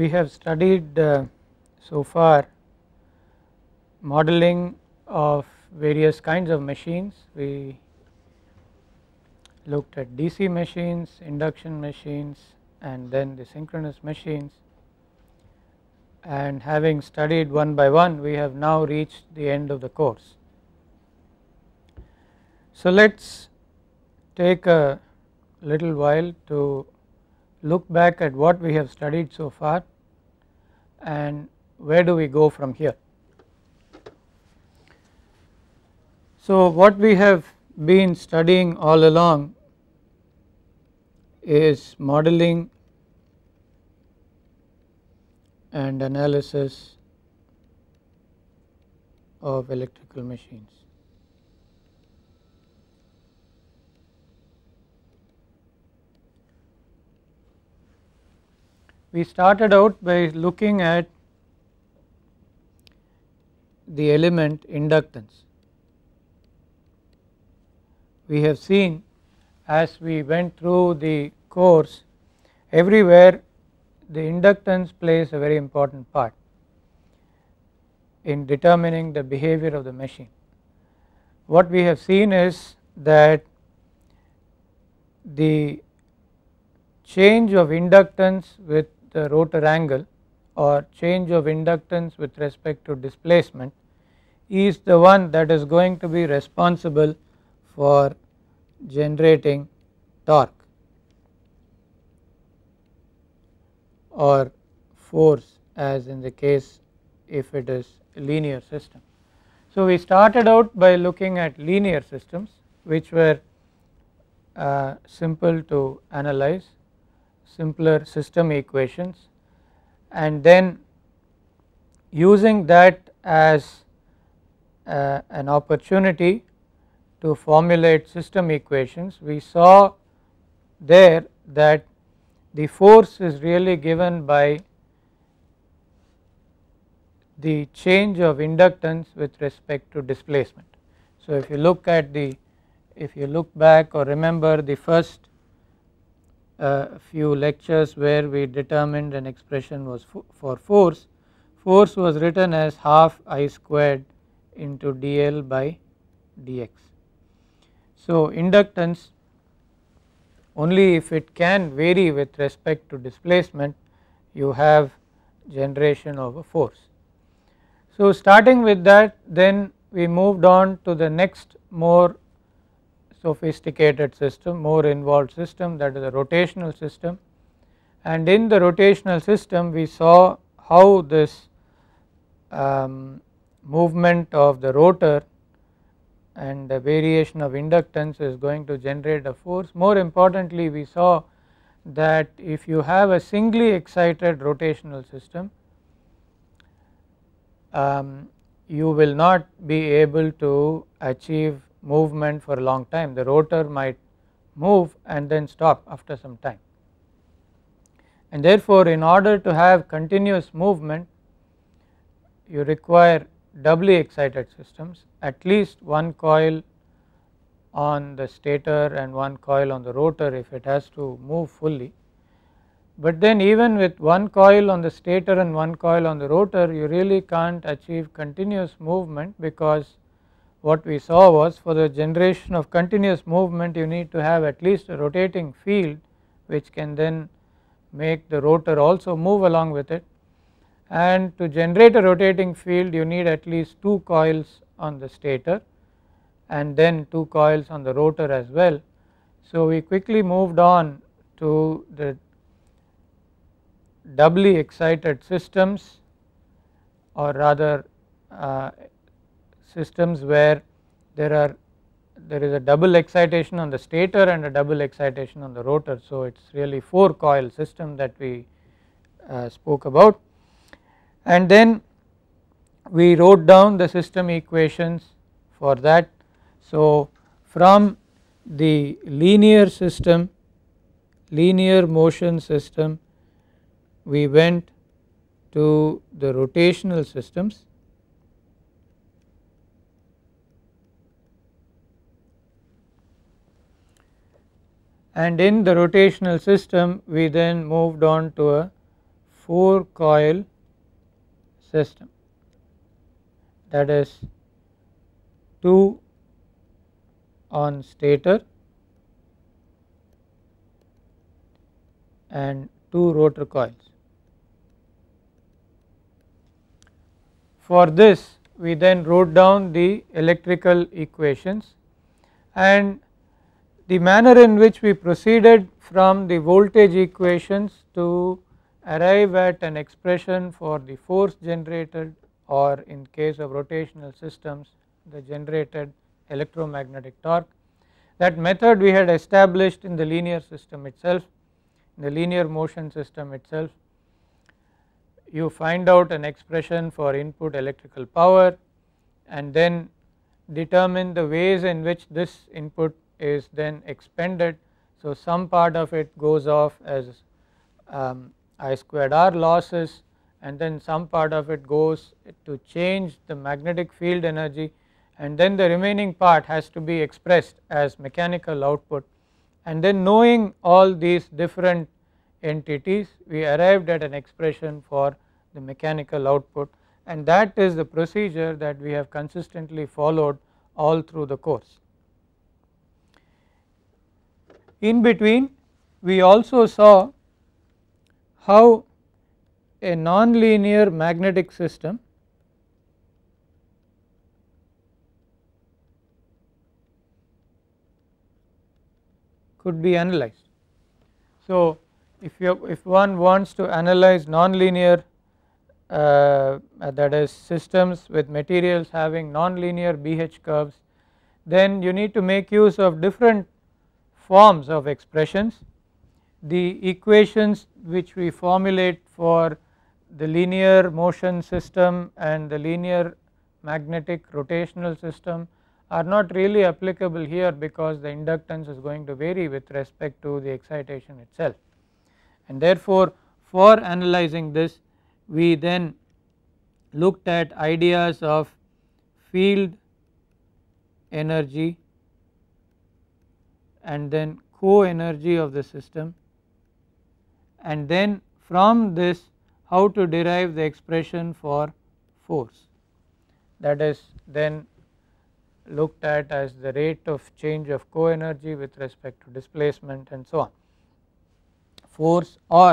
we have studied uh, so far modeling of various kinds of machines. We looked at DC machines, induction machines and then the synchronous machines and having studied one by one we have now reached the end of the course. So let us take a little while to look back at what we have studied so far and where do we go from here. So what we have been studying all along is modeling and analysis of electrical machines. we started out by looking at the element inductance. We have seen as we went through the course everywhere the inductance plays a very important part in determining the behavior of the machine. What we have seen is that the change of inductance with the rotor angle or change of inductance with respect to displacement is the one that is going to be responsible for generating torque or force as in the case if it is linear system. So we started out by looking at linear systems which were uh, simple to analyze simpler system equations and then using that as uh, an opportunity to formulate system equations we saw there that the force is really given by the change of inductance with respect to displacement. So, if you look at the if you look back or remember the first a few lectures where we determined an expression was for force. Force was written as half I squared into dl by dx. So inductance only if it can vary with respect to displacement you have generation of a force. So starting with that then we moved on to the next more sophisticated system, more involved system that is a rotational system. And in the rotational system we saw how this um, movement of the rotor and the variation of inductance is going to generate a force. More importantly we saw that if you have a singly excited rotational system um, you will not be able to achieve movement for a long time the rotor might move and then stop after some time. And therefore, in order to have continuous movement you require doubly excited systems at least one coil on the stator and one coil on the rotor if it has to move fully. But then even with one coil on the stator and one coil on the rotor you really can't achieve continuous movement because what we saw was for the generation of continuous movement you need to have at least a rotating field which can then make the rotor also move along with it and to generate a rotating field you need at least 2 coils on the stator and then 2 coils on the rotor as well. So, we quickly moved on to the doubly excited systems or rather uh, systems where there are there is a double excitation on the stator and a double excitation on the rotor. So it is really 4 coil system that we uh, spoke about and then we wrote down the system equations for that. So from the linear system linear motion system we went to the rotational systems and in the rotational system we then moved on to a 4 coil system that is 2 on stator and 2 rotor coils. For this we then wrote down the electrical equations and the manner in which we proceeded from the voltage equations to arrive at an expression for the force generated or in case of rotational systems the generated electromagnetic torque. That method we had established in the linear system itself, in the linear motion system itself. You find out an expression for input electrical power and then determine the ways in which this input is then expended. So, some part of it goes off as um, I squared R losses and then some part of it goes to change the magnetic field energy and then the remaining part has to be expressed as mechanical output and then knowing all these different entities we arrived at an expression for the mechanical output and that is the procedure that we have consistently followed all through the course. In between we also saw how a nonlinear magnetic system could be analyzed. So, if you if one wants to analyze nonlinear uh, that is systems with materials having nonlinear BH curves then you need to make use of different forms of expressions. The equations which we formulate for the linear motion system and the linear magnetic rotational system are not really applicable here because the inductance is going to vary with respect to the excitation itself. And therefore, for analyzing this we then looked at ideas of field energy and then co-energy of the system and then from this how to derive the expression for force that is then looked at as the rate of change of co-energy with respect to displacement and so on force or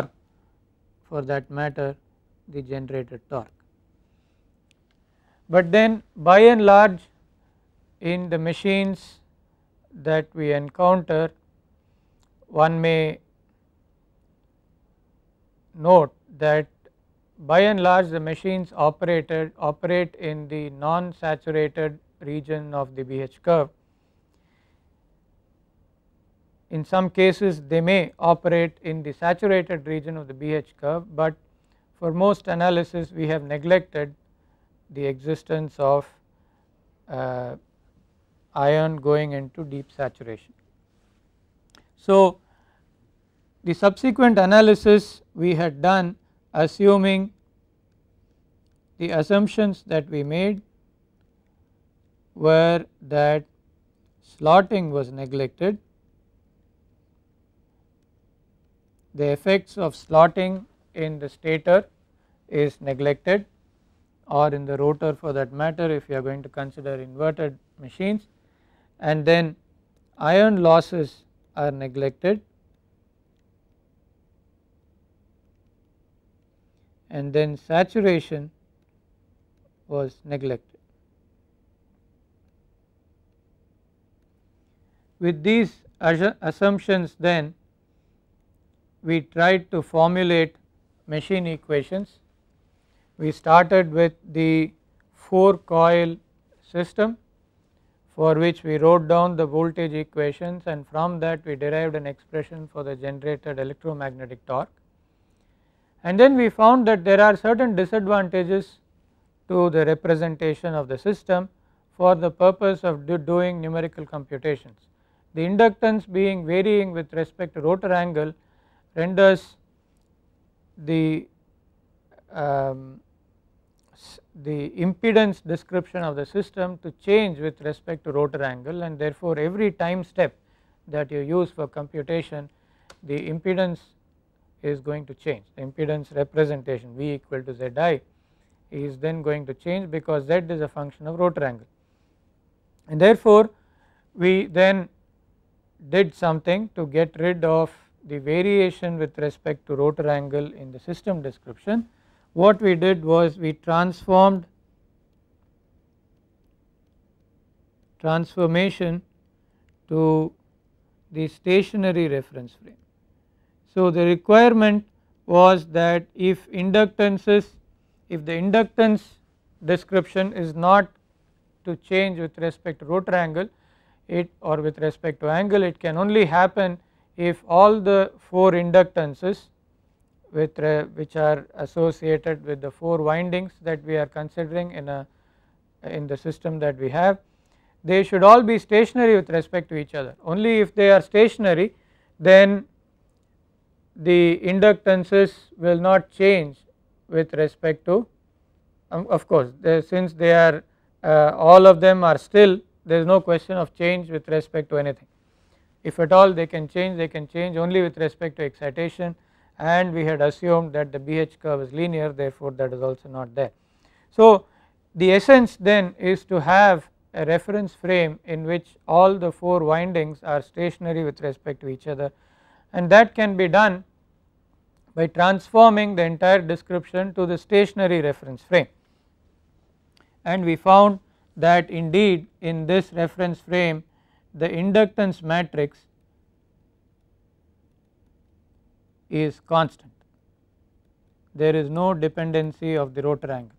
for that matter the generated torque. But then by and large in the machines that we encounter one may note that by and large the machines operated operate in the non saturated region of the BH curve. In some cases they may operate in the saturated region of the BH curve, but for most analysis we have neglected the existence of uh, iron going into deep saturation. So the subsequent analysis we had done assuming the assumptions that we made were that slotting was neglected, the effects of slotting in the stator is neglected or in the rotor for that matter if you are going to consider inverted machines and then iron losses are neglected and then saturation was neglected. With these assumptions then we tried to formulate machine equations. We started with the 4 coil system for which we wrote down the voltage equations and from that we derived an expression for the generated electromagnetic torque. And then we found that there are certain disadvantages to the representation of the system for the purpose of do doing numerical computations. The inductance being varying with respect to rotor angle renders the um, the impedance description of the system to change with respect to rotor angle and therefore every time step that you use for computation the impedance is going to change the impedance representation V equal to Zi is then going to change because Z is a function of rotor angle and therefore we then did something to get rid of the variation with respect to rotor angle in the system description what we did was we transformed transformation to the stationary reference frame. So, the requirement was that if inductances if the inductance description is not to change with respect to rotor angle it or with respect to angle it can only happen if all the 4 inductances with uh, which are associated with the 4 windings that we are considering in a in the system that we have. They should all be stationary with respect to each other only if they are stationary then the inductances will not change with respect to um, of course they, since they are uh, all of them are still there is no question of change with respect to anything if at all they can change they can change only with respect to excitation and we had assumed that the BH curve is linear therefore that is also not there. So the essence then is to have a reference frame in which all the 4 windings are stationary with respect to each other and that can be done by transforming the entire description to the stationary reference frame and we found that indeed in this reference frame the inductance matrix is constant there is no dependency of the rotor angle.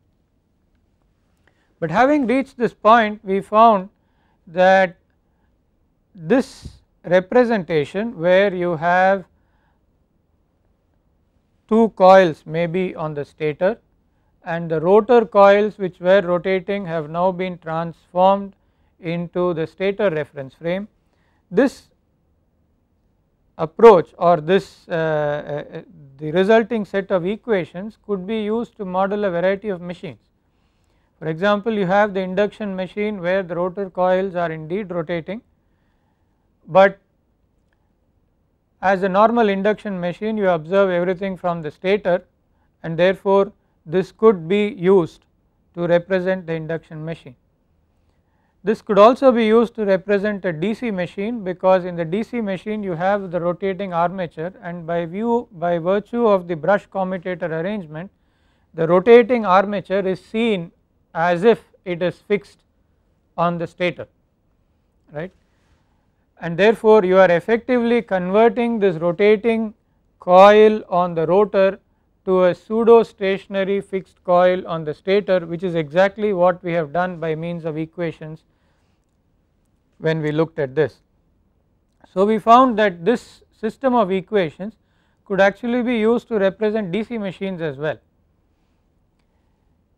But having reached this point we found that this representation where you have two coils maybe on the stator and the rotor coils which were rotating have now been transformed into the stator reference frame. This approach or this uh, uh, the resulting set of equations could be used to model a variety of machines. For example, you have the induction machine where the rotor coils are indeed rotating, but as a normal induction machine you observe everything from the stator and therefore this could be used to represent the induction machine. This could also be used to represent a DC machine because in the DC machine you have the rotating armature and by view by virtue of the brush commutator arrangement the rotating armature is seen as if it is fixed on the stator right and therefore you are effectively converting this rotating coil on the rotor to a pseudo stationary fixed coil on the stator which is exactly what we have done by means of equations when we looked at this. So we found that this system of equations could actually be used to represent DC machines as well.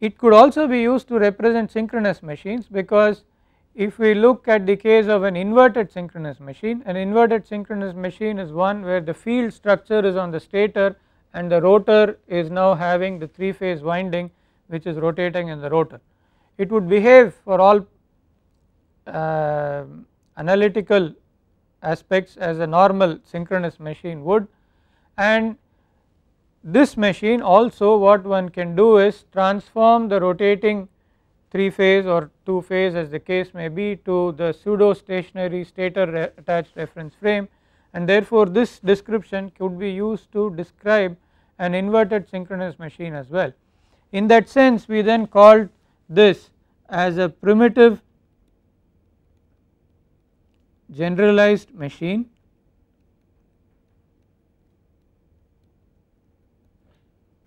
It could also be used to represent synchronous machines because if we look at the case of an inverted synchronous machine, an inverted synchronous machine is one where the field structure is on the stator and the rotor is now having the three phase winding which is rotating in the rotor. It would behave for all uh, analytical aspects as a normal synchronous machine would and this machine also what one can do is transform the rotating 3 phase or 2 phase as the case may be to the pseudo stationary stator re attached reference frame and therefore this description could be used to describe an inverted synchronous machine as well. In that sense we then called this as a primitive generalized machine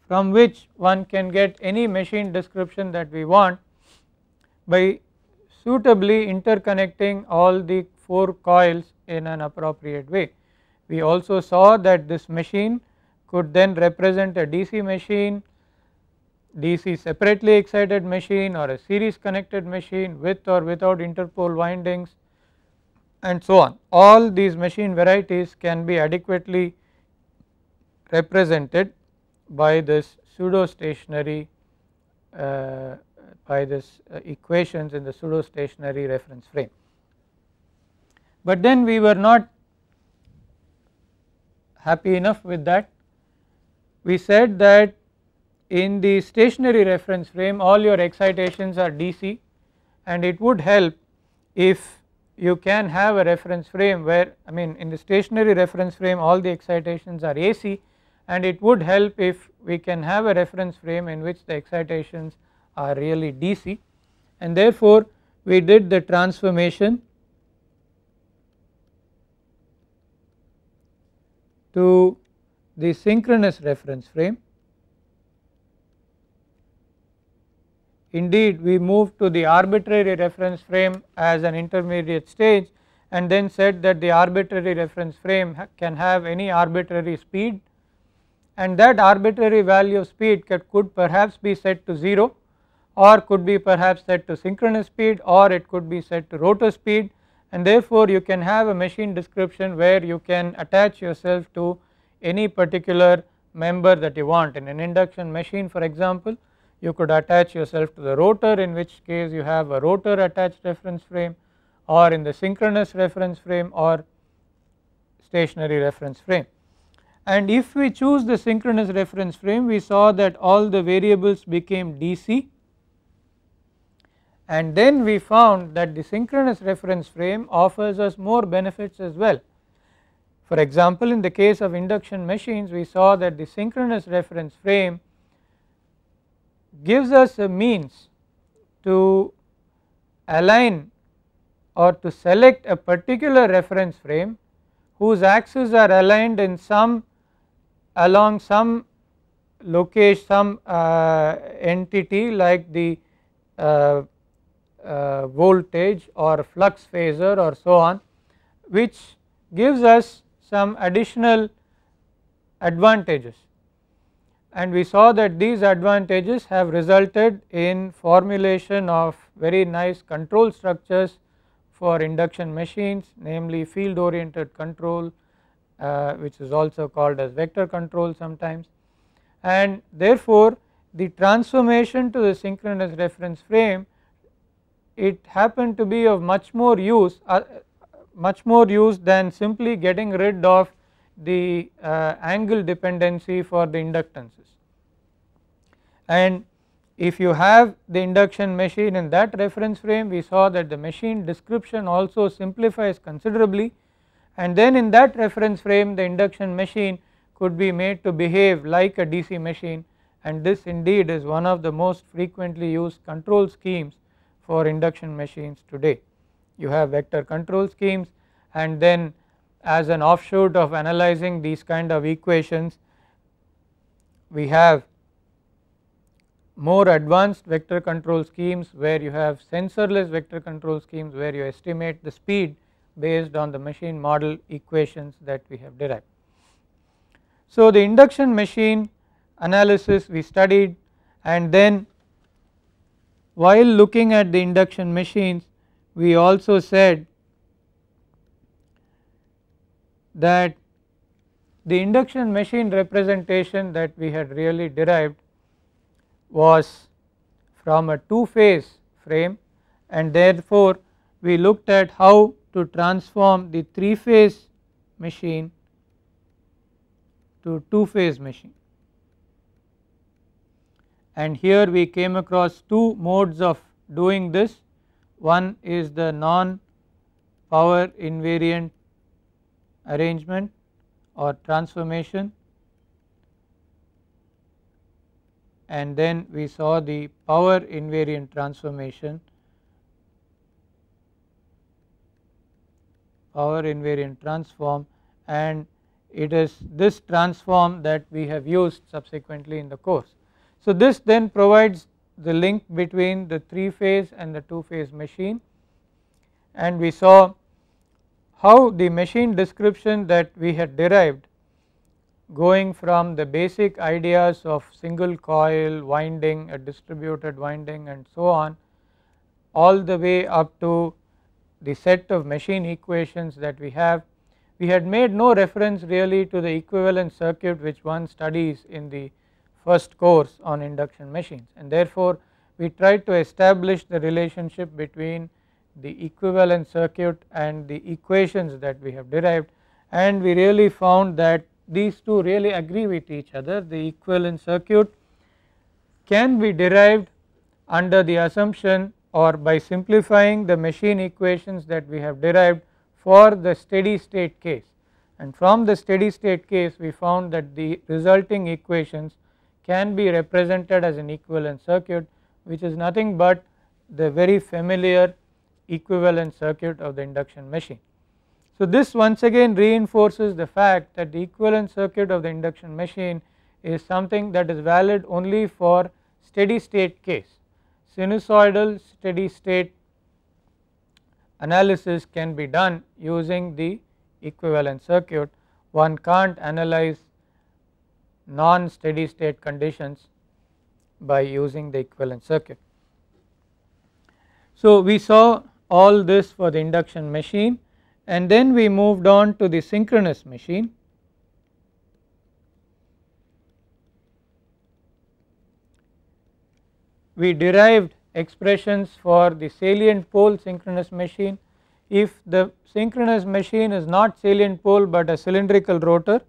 from which one can get any machine description that we want by suitably interconnecting all the 4 coils in an appropriate way. We also saw that this machine could then represent a DC machine, DC separately excited machine or a series connected machine with or without interpole windings and so on. All these machine varieties can be adequately represented by this pseudo stationary uh, by this uh, equations in the pseudo stationary reference frame. But then we were not happy enough with that. We said that in the stationary reference frame all your excitations are DC and it would help if you can have a reference frame where I mean in the stationary reference frame all the excitations are AC and it would help if we can have a reference frame in which the excitations are really DC and therefore we did the transformation to the synchronous reference frame Indeed, we moved to the arbitrary reference frame as an intermediate stage and then said that the arbitrary reference frame ha can have any arbitrary speed and that arbitrary value of speed could perhaps be set to 0 or could be perhaps set to synchronous speed or it could be set to rotor speed and therefore you can have a machine description where you can attach yourself to any particular member that you want in an induction machine for example you could attach yourself to the rotor in which case you have a rotor attached reference frame or in the synchronous reference frame or stationary reference frame. And if we choose the synchronous reference frame we saw that all the variables became DC and then we found that the synchronous reference frame offers us more benefits as well. For example in the case of induction machines we saw that the synchronous reference frame gives us a means to align or to select a particular reference frame whose axes are aligned in some along some location some uh, entity like the uh, uh, voltage or flux phasor or so on which gives us some additional advantages and we saw that these advantages have resulted in formulation of very nice control structures for induction machines namely field oriented control uh, which is also called as vector control sometimes and therefore the transformation to the synchronous reference frame it happened to be of much more use uh, much more use than simply getting rid of the uh, angle dependency for the inductances and if you have the induction machine in that reference frame we saw that the machine description also simplifies considerably and then in that reference frame the induction machine could be made to behave like a DC machine and this indeed is one of the most frequently used control schemes for induction machines today. You have vector control schemes and then as an offshoot of analyzing these kind of equations we have more advanced vector control schemes where you have sensorless vector control schemes where you estimate the speed based on the machine model equations that we have derived. So the induction machine analysis we studied and then while looking at the induction machines we also said that the induction machine representation that we had really derived was from a two phase frame and therefore we looked at how to transform the three phase machine to two phase machine and here we came across two modes of doing this one is the non power invariant arrangement or transformation and then we saw the power invariant transformation power invariant transform and it is this transform that we have used subsequently in the course. So, this then provides the link between the 3 phase and the 2 phase machine and we saw how the machine description that we had derived going from the basic ideas of single coil winding a distributed winding and so on all the way up to the set of machine equations that we have. We had made no reference really to the equivalent circuit which one studies in the first course on induction machines and therefore we tried to establish the relationship between the equivalent circuit and the equations that we have derived and we really found that these two really agree with each other the equivalent circuit can be derived under the assumption or by simplifying the machine equations that we have derived for the steady state case and from the steady state case we found that the resulting equations can be represented as an equivalent circuit which is nothing but the very familiar equivalent circuit of the induction machine. So this once again reinforces the fact that the equivalent circuit of the induction machine is something that is valid only for steady state case. Sinusoidal steady state analysis can be done using the equivalent circuit. One can't analyze non steady state conditions by using the equivalent circuit. So we saw all this for the induction machine and then we moved on to the synchronous machine. We derived expressions for the salient pole synchronous machine. If the synchronous machine is not salient pole but a cylindrical rotor,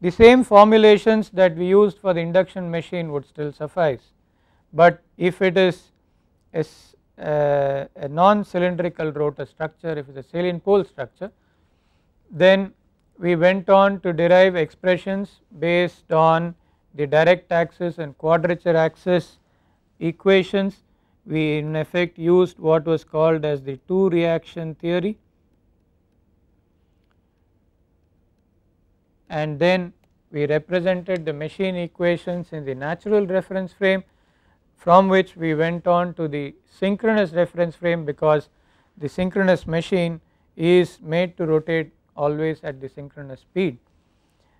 the same formulations that we used for the induction machine would still suffice. But if it is a uh, a non-cylindrical rotor structure if it is a saline pole structure then we went on to derive expressions based on the direct axis and quadrature axis equations we in effect used what was called as the two reaction theory and then we represented the machine equations in the natural reference frame from which we went on to the synchronous reference frame because the synchronous machine is made to rotate always at the synchronous speed.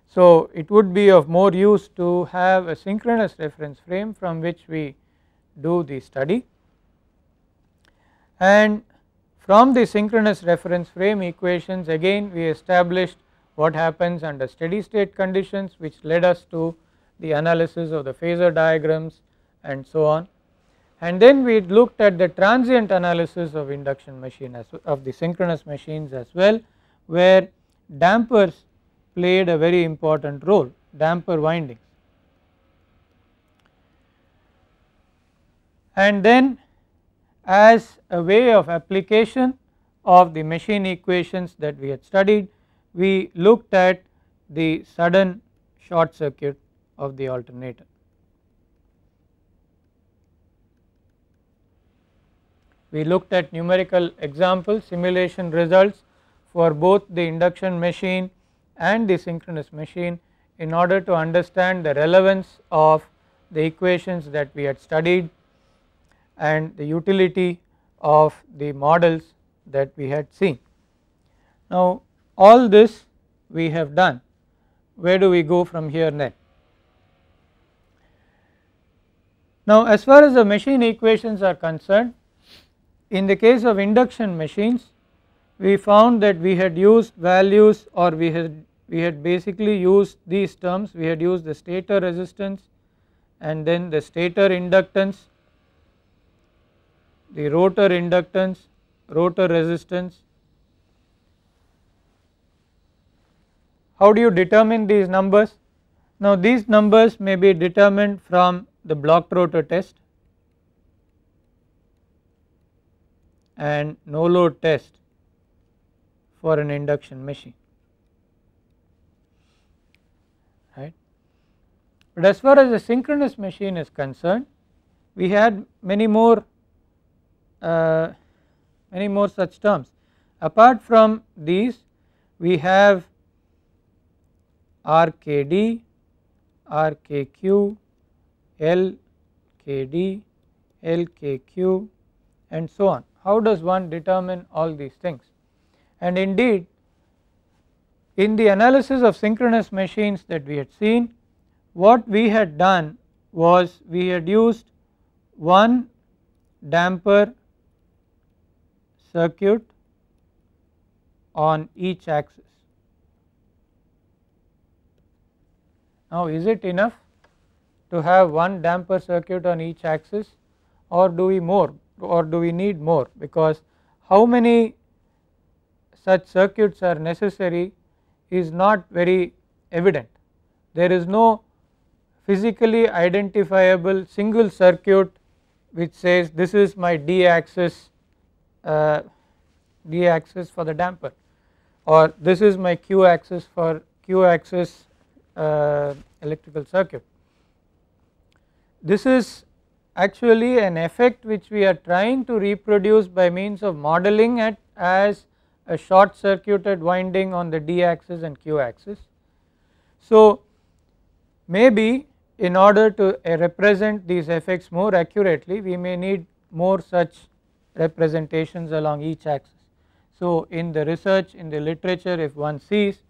So it would be of more use to have a synchronous reference frame from which we do the study and from the synchronous reference frame equations again we established what happens under steady state conditions which led us to the analysis of the phasor diagrams and so on. And then we looked at the transient analysis of induction machine as of the synchronous machines as well where dampers played a very important role damper windings. And then as a way of application of the machine equations that we had studied we looked at the sudden short circuit of the alternator. We looked at numerical examples simulation results for both the induction machine and the synchronous machine in order to understand the relevance of the equations that we had studied and the utility of the models that we had seen. Now all this we have done, where do we go from here then? Now as far as the machine equations are concerned in the case of induction machines we found that we had used values or we had we had basically used these terms we had used the stator resistance and then the stator inductance the rotor inductance rotor resistance how do you determine these numbers now these numbers may be determined from the block rotor test and no load test for an induction machine right. But as far as a synchronous machine is concerned we had many more uh, many more such terms. Apart from these we have RKD, RKQ, LKD, LKQ and so on how does one determine all these things and indeed in the analysis of synchronous machines that we had seen what we had done was we had used one damper circuit on each axis. Now is it enough to have one damper circuit on each axis or do we more or do we need more because how many such circuits are necessary is not very evident. There is no physically identifiable single circuit which says this is my d axis uh, d axis for the damper or this is my q axis for q axis uh, electrical circuit. This is actually an effect which we are trying to reproduce by means of modeling it as a short circuited winding on the d axis and q axis. So maybe in order to uh, represent these effects more accurately we may need more such representations along each axis. So in the research in the literature if one sees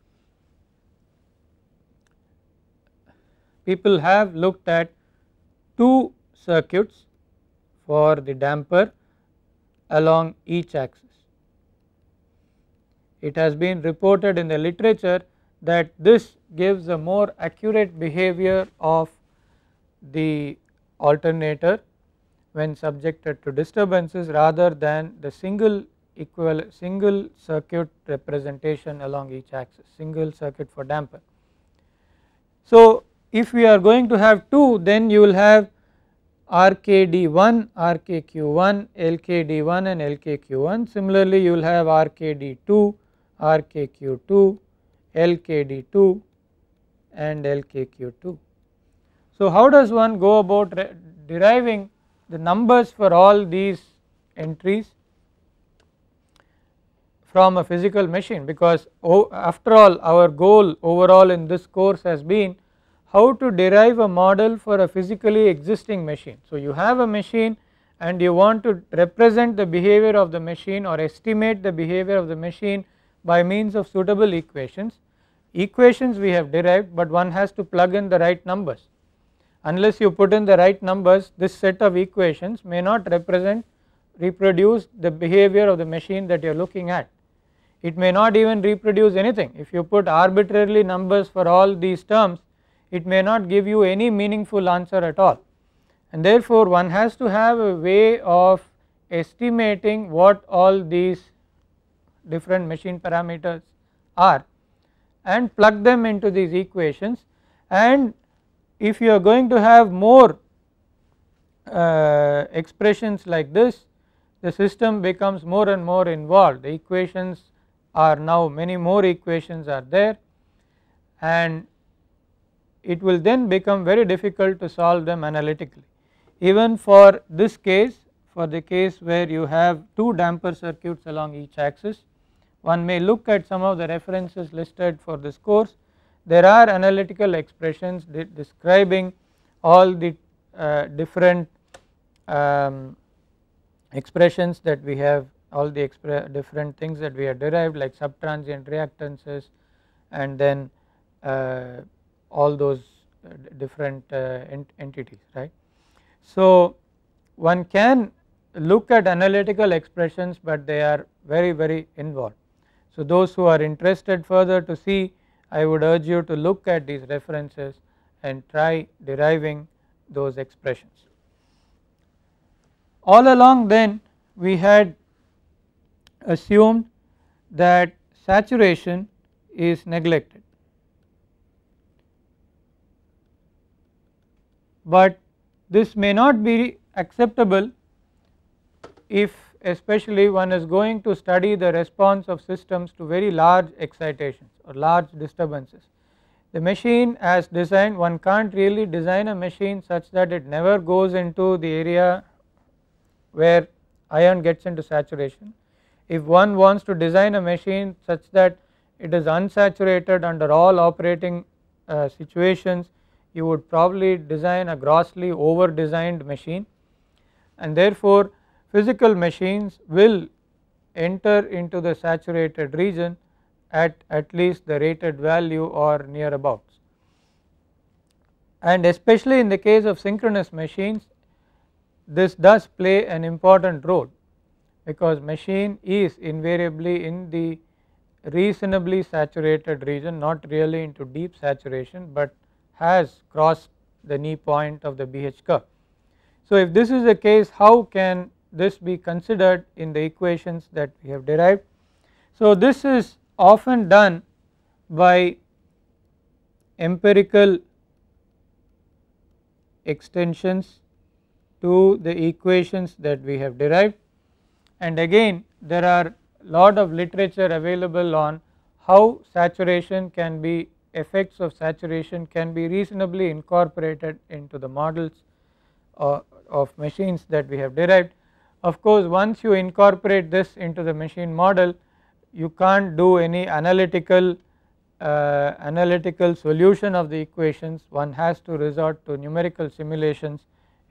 people have looked at two circuits for the damper along each axis. It has been reported in the literature that this gives a more accurate behavior of the alternator when subjected to disturbances rather than the single equal single circuit representation along each axis single circuit for damper. So, if we are going to have 2 then you will have RKD1, RKQ1, LKD1 and LKQ1. Similarly, you will have RKD2, RKQ2, LKD2 and LKQ2. So, how does one go about deriving the numbers for all these entries from a physical machine because after all our goal overall in this course has been how to derive a model for a physically existing machine. So, you have a machine and you want to represent the behavior of the machine or estimate the behavior of the machine by means of suitable equations. Equations we have derived, but one has to plug in the right numbers. Unless you put in the right numbers, this set of equations may not represent reproduce the behavior of the machine that you are looking at. It may not even reproduce anything. If you put arbitrarily numbers for all these terms, it may not give you any meaningful answer at all and therefore one has to have a way of estimating what all these different machine parameters are and plug them into these equations and if you are going to have more uh, expressions like this the system becomes more and more involved the equations are now many more equations are there and it will then become very difficult to solve them analytically. Even for this case for the case where you have two damper circuits along each axis one may look at some of the references listed for this course there are analytical expressions de describing all the uh, different um, expressions that we have all the different things that we have derived like subtransient reactances and then uh, all those uh, different uh, entities right. So one can look at analytical expressions but they are very very involved. So those who are interested further to see I would urge you to look at these references and try deriving those expressions. All along then we had assumed that saturation is neglected but this may not be acceptable if especially one is going to study the response of systems to very large excitations or large disturbances. The machine as designed one can't really design a machine such that it never goes into the area where iron gets into saturation. If one wants to design a machine such that it is unsaturated under all operating uh, situations you would probably design a grossly over designed machine and therefore physical machines will enter into the saturated region at at least the rated value or nearabouts. And especially in the case of synchronous machines this does play an important role because machine is invariably in the reasonably saturated region not really into deep saturation but has crossed the knee point of the BH curve. So if this is the case how can this be considered in the equations that we have derived. So this is often done by empirical extensions to the equations that we have derived and again there are lot of literature available on how saturation can be effects of saturation can be reasonably incorporated into the models uh, of machines that we have derived. Of course, once you incorporate this into the machine model you can't do any analytical uh, analytical solution of the equations one has to resort to numerical simulations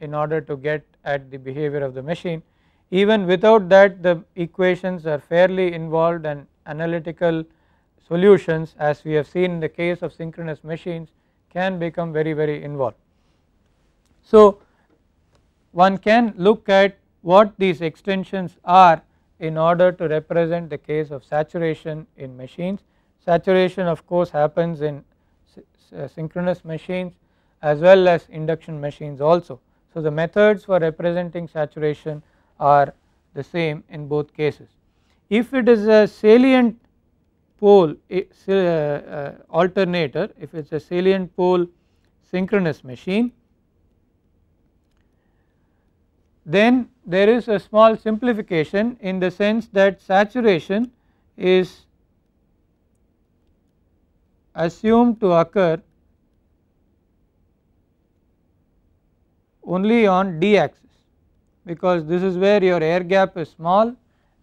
in order to get at the behavior of the machine. Even without that the equations are fairly involved and analytical solutions as we have seen in the case of synchronous machines can become very very involved. So one can look at what these extensions are in order to represent the case of saturation in machines. Saturation of course happens in uh, synchronous machines as well as induction machines also. So the methods for representing saturation are the same in both cases. If it is a salient pole uh, uh, alternator if it is a salient pole synchronous machine then there is a small simplification in the sense that saturation is assumed to occur only on d axis because this is where your air gap is small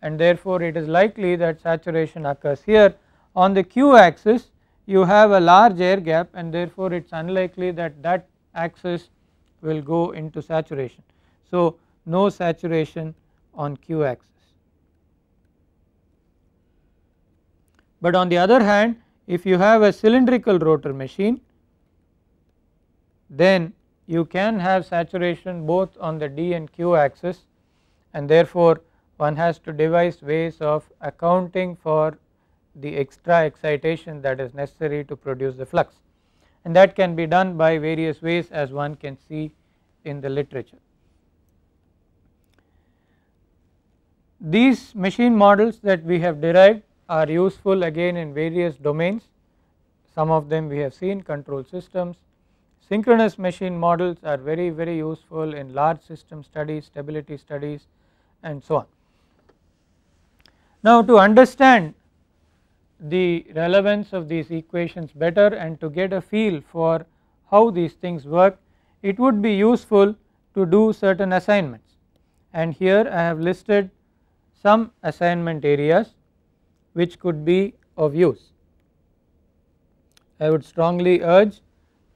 and therefore it is likely that saturation occurs here on the q axis you have a large air gap and therefore it is unlikely that that axis will go into saturation. So no saturation on q axis. But on the other hand if you have a cylindrical rotor machine then you can have saturation both on the d and q axis and therefore one has to devise ways of accounting for the extra excitation that is necessary to produce the flux and that can be done by various ways as one can see in the literature. These machine models that we have derived are useful again in various domains some of them we have seen control systems. Synchronous machine models are very very useful in large system studies, stability studies and so on. Now to understand the relevance of these equations better and to get a feel for how these things work it would be useful to do certain assignments and here I have listed some assignment areas which could be of use. I would strongly urge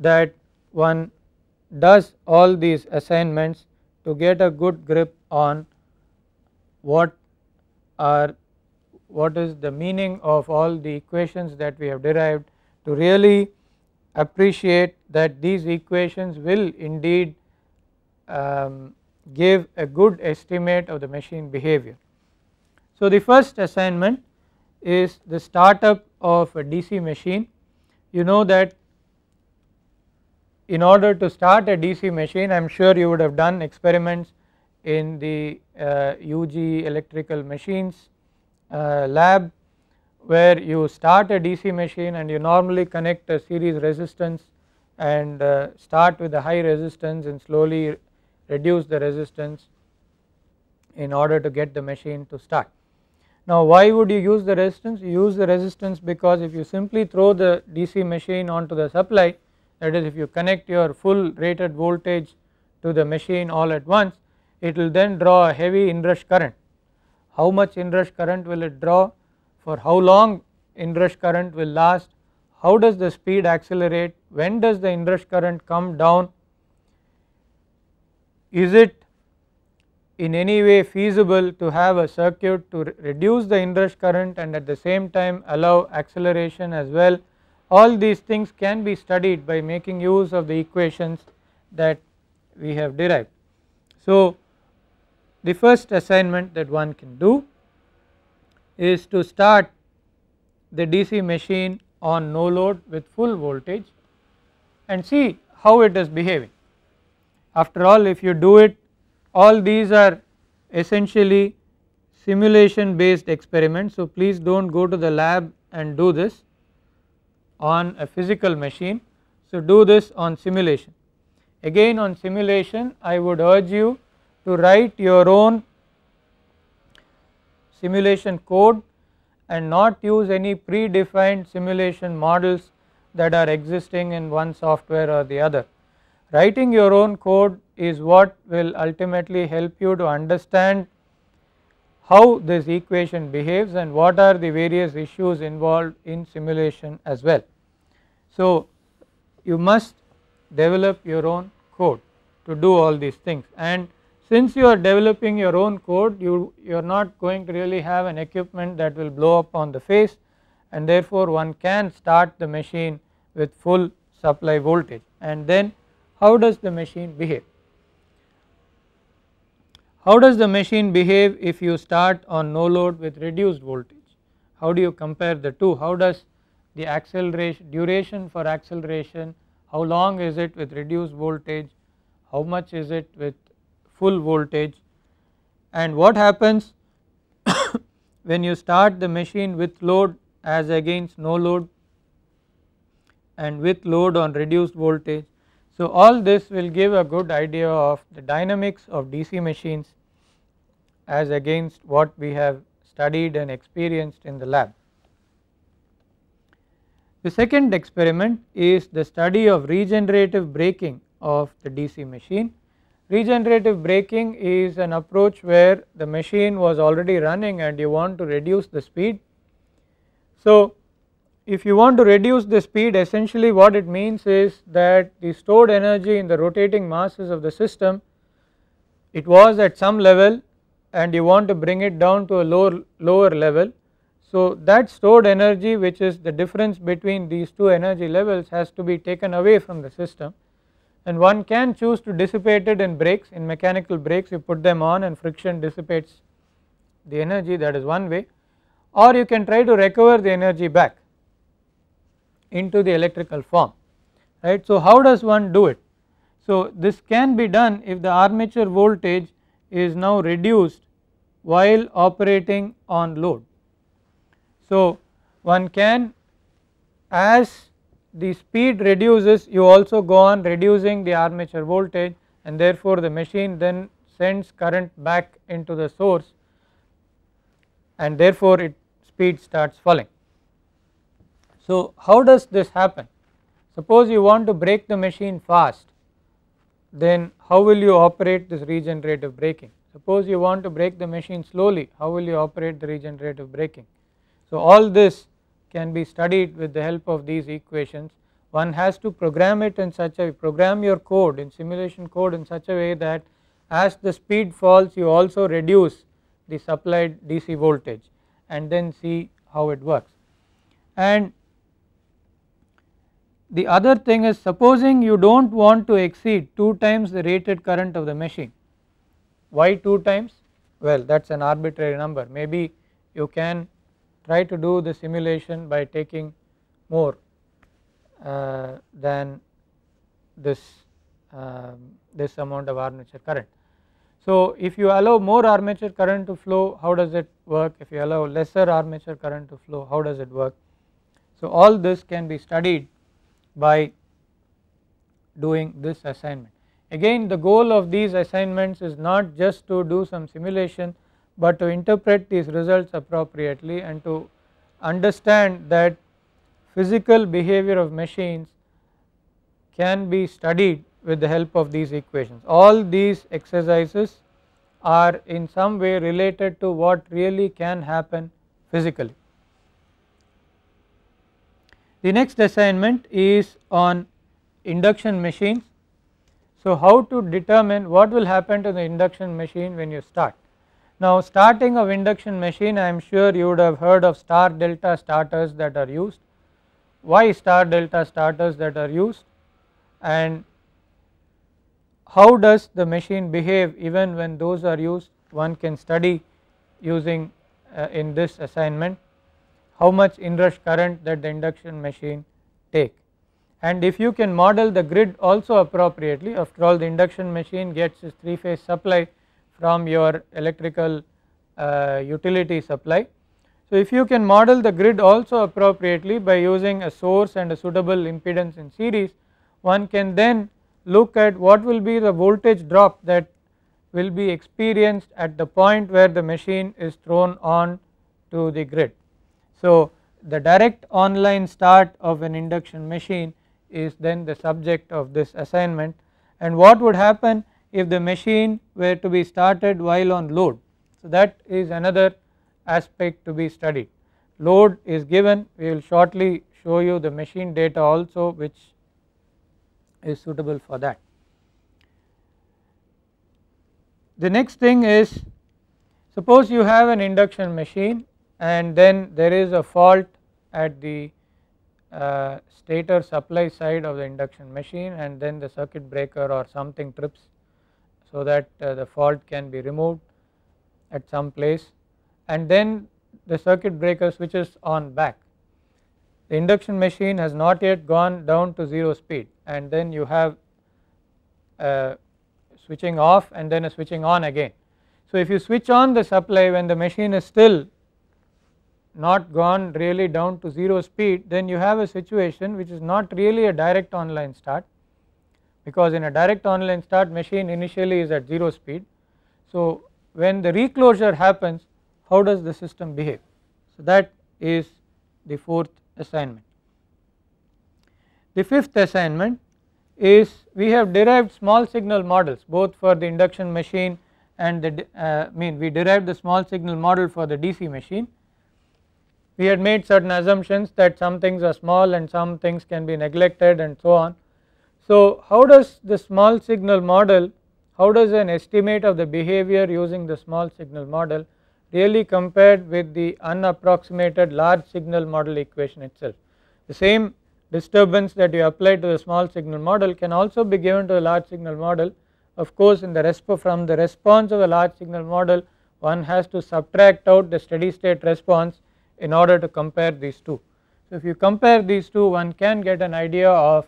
that one does all these assignments to get a good grip on what are what is the meaning of all the equations that we have derived to really appreciate that these equations will indeed um, give a good estimate of the machine behavior. So the first assignment is the startup of a DC machine. You know that in order to start a DC machine I am sure you would have done experiments in the uh, UG electrical machines uh, lab where you start a DC machine and you normally connect a series resistance and uh, start with a high resistance and slowly reduce the resistance in order to get the machine to start. Now why would you use the resistance? You use the resistance because if you simply throw the DC machine onto the supply that is if you connect your full rated voltage to the machine all at once it will then draw a heavy inrush current how much inrush current will it draw, for how long inrush current will last, how does the speed accelerate, when does the inrush current come down, is it in any way feasible to have a circuit to re reduce the inrush current and at the same time allow acceleration as well. All these things can be studied by making use of the equations that we have derived. So, the first assignment that one can do is to start the DC machine on no load with full voltage and see how it is behaving. After all if you do it all these are essentially simulation based experiments. So, please do not go to the lab and do this on a physical machine. So, do this on simulation. Again on simulation I would urge you to write your own simulation code and not use any predefined simulation models that are existing in one software or the other. Writing your own code is what will ultimately help you to understand how this equation behaves and what are the various issues involved in simulation as well. So, you must develop your own code to do all these things and since you are developing your own code you, you are not going to really have an equipment that will blow up on the face and therefore one can start the machine with full supply voltage and then how does the machine behave? How does the machine behave if you start on no load with reduced voltage? How do you compare the two? How does the acceleration duration for acceleration, how long is it with reduced voltage, how much is it with full voltage and what happens when you start the machine with load as against no load and with load on reduced voltage. So all this will give a good idea of the dynamics of DC machines as against what we have studied and experienced in the lab. The second experiment is the study of regenerative braking of the DC machine Regenerative braking is an approach where the machine was already running and you want to reduce the speed. So, if you want to reduce the speed essentially what it means is that the stored energy in the rotating masses of the system it was at some level and you want to bring it down to a lower, lower level. So, that stored energy which is the difference between these two energy levels has to be taken away from the system and one can choose to dissipate it in brakes in mechanical brakes you put them on and friction dissipates the energy that is one way or you can try to recover the energy back into the electrical form right. So, how does one do it? So, this can be done if the armature voltage is now reduced while operating on load. So, one can as the speed reduces you also go on reducing the armature voltage and therefore the machine then sends current back into the source and therefore its speed starts falling. So how does this happen? Suppose you want to break the machine fast then how will you operate this regenerative braking? Suppose you want to break the machine slowly how will you operate the regenerative braking? So all this can be studied with the help of these equations. One has to program it in such a program your code in simulation code in such a way that as the speed falls you also reduce the supplied DC voltage and then see how it works. And the other thing is supposing you do not want to exceed 2 times the rated current of the machine. Why 2 times? Well that is an arbitrary number maybe you can try to do the simulation by taking more uh, than this uh, this amount of armature current. So if you allow more armature current to flow how does it work if you allow lesser armature current to flow how does it work. So all this can be studied by doing this assignment. Again the goal of these assignments is not just to do some simulation but to interpret these results appropriately and to understand that physical behavior of machines can be studied with the help of these equations. All these exercises are in some way related to what really can happen physically. The next assignment is on induction machines. So, how to determine what will happen to the induction machine when you start. Now starting of induction machine I am sure you would have heard of star delta starters that are used. Why star delta starters that are used and how does the machine behave even when those are used one can study using uh, in this assignment how much inrush current that the induction machine take and if you can model the grid also appropriately after all the induction machine gets its 3 phase supply from your electrical uh, utility supply. So, if you can model the grid also appropriately by using a source and a suitable impedance in series, one can then look at what will be the voltage drop that will be experienced at the point where the machine is thrown on to the grid. So, the direct online start of an induction machine is then the subject of this assignment and what would happen if the machine were to be started while on load. So that is another aspect to be studied. Load is given we will shortly show you the machine data also which is suitable for that. The next thing is suppose you have an induction machine and then there is a fault at the uh, stator supply side of the induction machine and then the circuit breaker or something trips so that uh, the fault can be removed at some place and then the circuit breaker switches on back. The induction machine has not yet gone down to 0 speed and then you have uh, switching off and then a switching on again. So if you switch on the supply when the machine is still not gone really down to 0 speed then you have a situation which is not really a direct online start because in a direct online start machine initially is at 0 speed. So when the reclosure happens how does the system behave. So that is the fourth assignment. The fifth assignment is we have derived small signal models both for the induction machine and the uh, mean we derived the small signal model for the DC machine. We had made certain assumptions that some things are small and some things can be neglected and so on so, how does the small signal model, how does an estimate of the behavior using the small signal model really compared with the unapproximated large signal model equation itself. The same disturbance that you apply to the small signal model can also be given to the large signal model. Of course, in the resp from the response of the large signal model one has to subtract out the steady state response in order to compare these two. So, if you compare these two one can get an idea of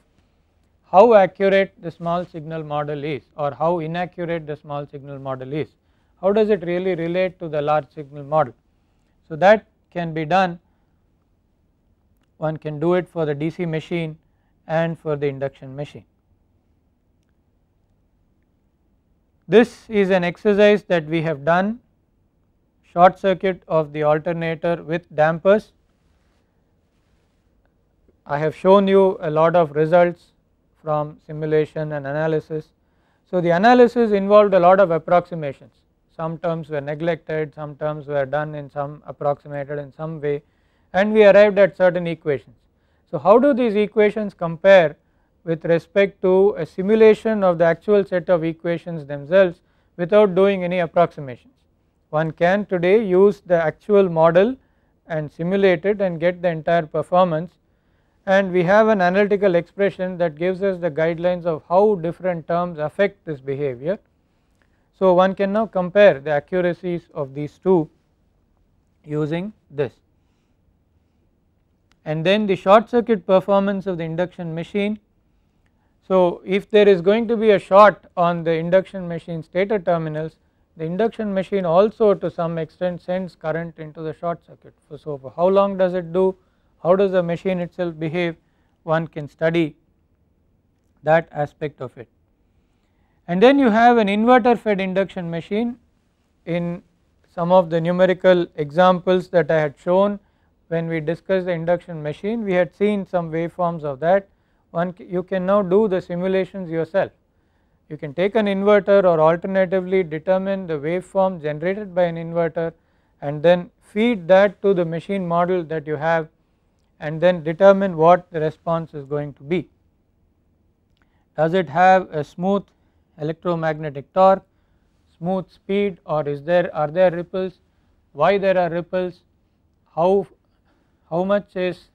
how accurate the small signal model is or how inaccurate the small signal model is. How does it really relate to the large signal model? So that can be done, one can do it for the DC machine and for the induction machine. This is an exercise that we have done short circuit of the alternator with dampers. I have shown you a lot of results from simulation and analysis. So the analysis involved a lot of approximations some terms were neglected some terms were done in some approximated in some way and we arrived at certain equations. So how do these equations compare with respect to a simulation of the actual set of equations themselves without doing any approximations. One can today use the actual model and simulate it and get the entire performance and we have an analytical expression that gives us the guidelines of how different terms affect this behavior. So one can now compare the accuracies of these two using this and then the short circuit performance of the induction machine. So if there is going to be a short on the induction machine stator terminals the induction machine also to some extent sends current into the short circuit. So, so for how long does it do how does the machine itself behave one can study that aspect of it. And then you have an inverter fed induction machine in some of the numerical examples that I had shown when we discussed the induction machine we had seen some waveforms of that one you can now do the simulations yourself you can take an inverter or alternatively determine the waveform generated by an inverter and then feed that to the machine model that you have and then determine what the response is going to be. Does it have a smooth electromagnetic torque, smooth speed or is there are there ripples, why there are ripples, how, how much is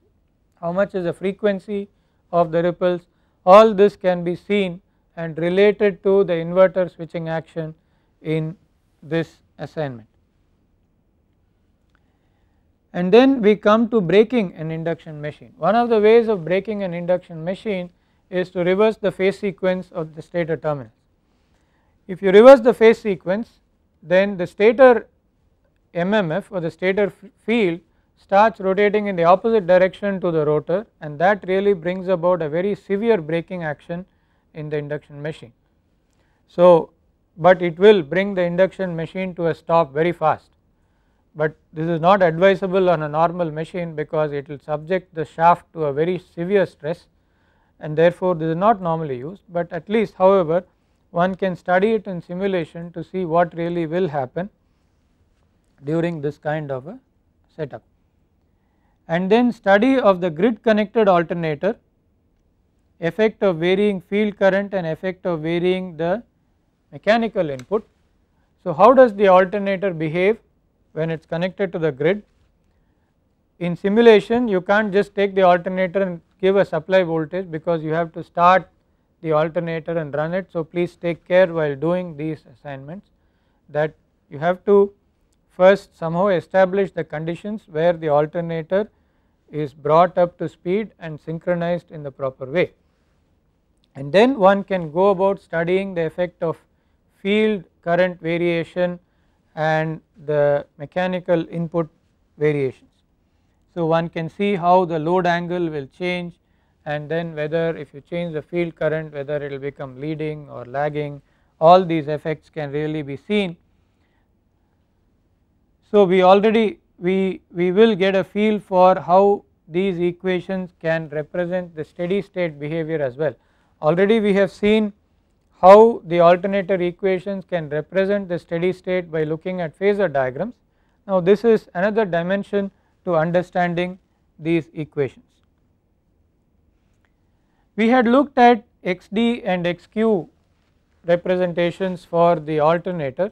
how much is the frequency of the ripples all this can be seen and related to the inverter switching action in this assignment and then we come to breaking an induction machine. One of the ways of breaking an induction machine is to reverse the phase sequence of the stator terminal. If you reverse the phase sequence then the stator MMF or the stator field starts rotating in the opposite direction to the rotor and that really brings about a very severe braking action in the induction machine. So, but it will bring the induction machine to a stop very fast but this is not advisable on a normal machine because it will subject the shaft to a very severe stress and therefore this is not normally used but at least however one can study it in simulation to see what really will happen during this kind of a setup. And then study of the grid connected alternator effect of varying field current and effect of varying the mechanical input. So, how does the alternator behave when it is connected to the grid. In simulation you can't just take the alternator and give a supply voltage because you have to start the alternator and run it. So please take care while doing these assignments that you have to first somehow establish the conditions where the alternator is brought up to speed and synchronized in the proper way. And then one can go about studying the effect of field current variation and the mechanical input variations. So one can see how the load angle will change and then whether if you change the field current whether it will become leading or lagging all these effects can really be seen. So we already we, we will get a feel for how these equations can represent the steady state behavior as well. Already we have seen how the alternator equations can represent the steady state by looking at phasor diagrams. Now this is another dimension to understanding these equations. We had looked at xd and xq representations for the alternator.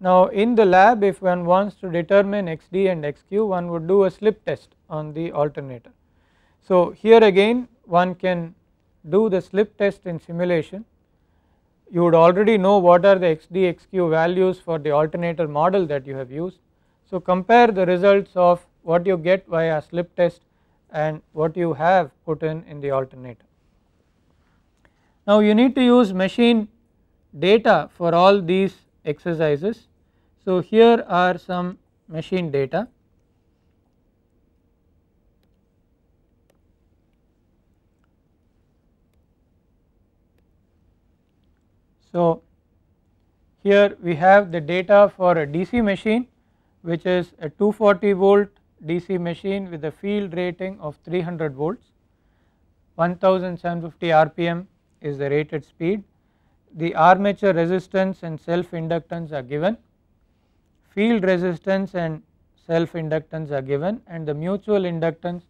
Now in the lab if one wants to determine xd and xq one would do a slip test on the alternator. So here again one can do the slip test in simulation you would already know what are the xd xq values for the alternator model that you have used. So compare the results of what you get via slip test and what you have put in in the alternator. Now you need to use machine data for all these exercises. So here are some machine data So, here we have the data for a DC machine which is a 240 volt DC machine with a field rating of 300 volts 1750 rpm is the rated speed the armature resistance and self inductance are given field resistance and self inductance are given and the mutual inductance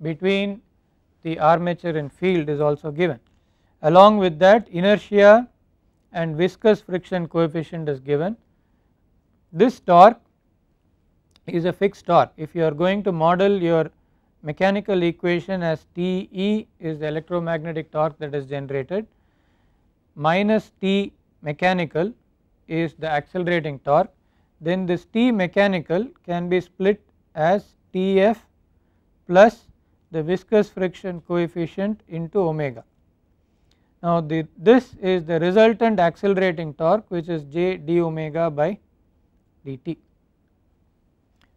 between the armature and field is also given along with that inertia and viscous friction coefficient is given. This torque is a fixed torque if you are going to model your mechanical equation as Te is the electromagnetic torque that is generated minus T mechanical is the accelerating torque then this T mechanical can be split as Tf plus the viscous friction coefficient into omega. Now the, this is the resultant accelerating torque which is j d omega by dt.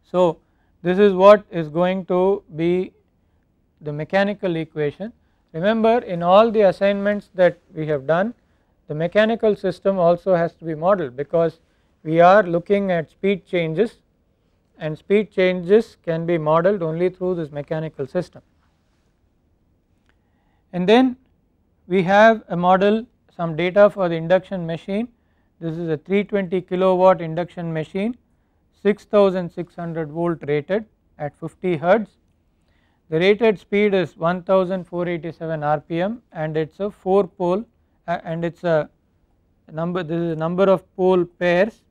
So this is what is going to be the mechanical equation. Remember in all the assignments that we have done the mechanical system also has to be modeled because we are looking at speed changes and speed changes can be modeled only through this mechanical system. And then we have a model some data for the induction machine this is a 320 kilowatt induction machine 6600 volt rated at 50 hertz the rated speed is 1487 rpm and it is a 4 pole and it is a number this is a number of pole pairs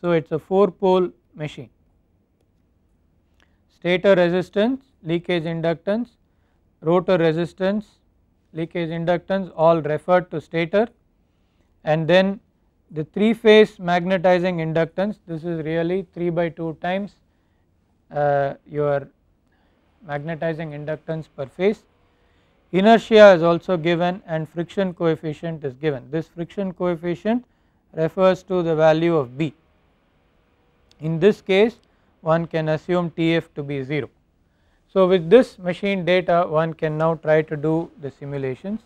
so it is a 4 pole machine. Stator resistance, leakage inductance, rotor resistance, leakage inductance all referred to stator and then the 3 phase magnetizing inductance this is really 3 by 2 times uh, your magnetizing inductance per phase. Inertia is also given and friction coefficient is given this friction coefficient refers to the value of B. In this case one can assume TF to be 0. So with this machine data one can now try to do the simulations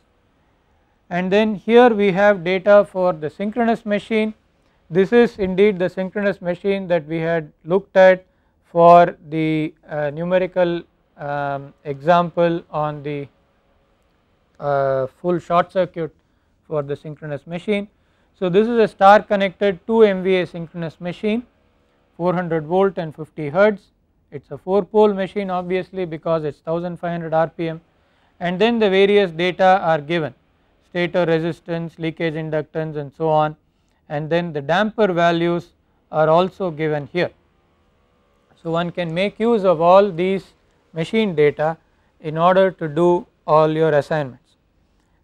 and then here we have data for the synchronous machine. This is indeed the synchronous machine that we had looked at for the uh, numerical um, example on the uh, full short circuit for the synchronous machine. So this is a star connected 2 MVA synchronous machine 400 volt and 50 hertz it is a 4 pole machine obviously because it is 1500 rpm and then the various data are given stator resistance, leakage inductance and so on and then the damper values are also given here. So one can make use of all these machine data in order to do all your assignments.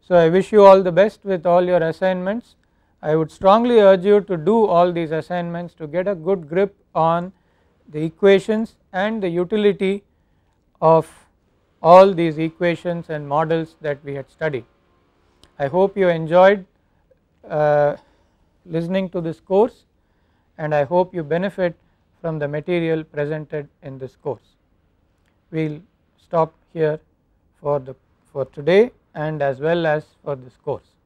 So I wish you all the best with all your assignments. I would strongly urge you to do all these assignments to get a good grip on the equations and the utility of all these equations and models that we had studied. I hope you enjoyed uh, listening to this course and I hope you benefit from the material presented in this course. We will stop here for the for today and as well as for this course.